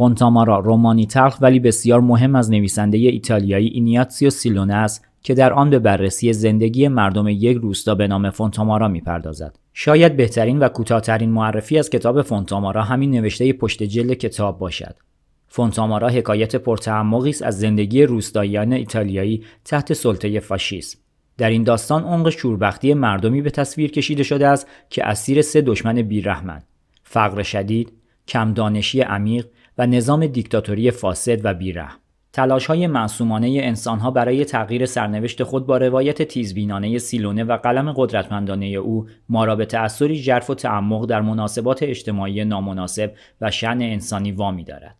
فونتامارا رومانی تلخ ولی بسیار مهم از نویسنده ایتالیایی اینیاتسیو سیلونه است که در آن به بررسی زندگی مردم یک روستا به نام فونتامارا میپردازد شاید بهترین و کوتاهترین معرفی از کتاب فونتامارا همین نوشته پشت جلد کتاب باشد فونتامارا حکایت پرتعمقی است از زندگی روستاییان ایتالیایی تحت سلطه فاشیسم در این داستان عمق شوربختی مردمی به تصویر کشیده شده است که اسیر سه دشمن بیرحمند فقر شدید دانشی، عمیق و نظام دیکتاتوری فاسد و بیره. تلاش های معصومانه انسانها برای تغییر سرنوشت خود با روایت تیزبینانه سیلونه و قلم قدرتمندانه او ما را به تأثری جرف و تعمق در مناسبات اجتماعی نامناسب و شن انسانی وامی دارد.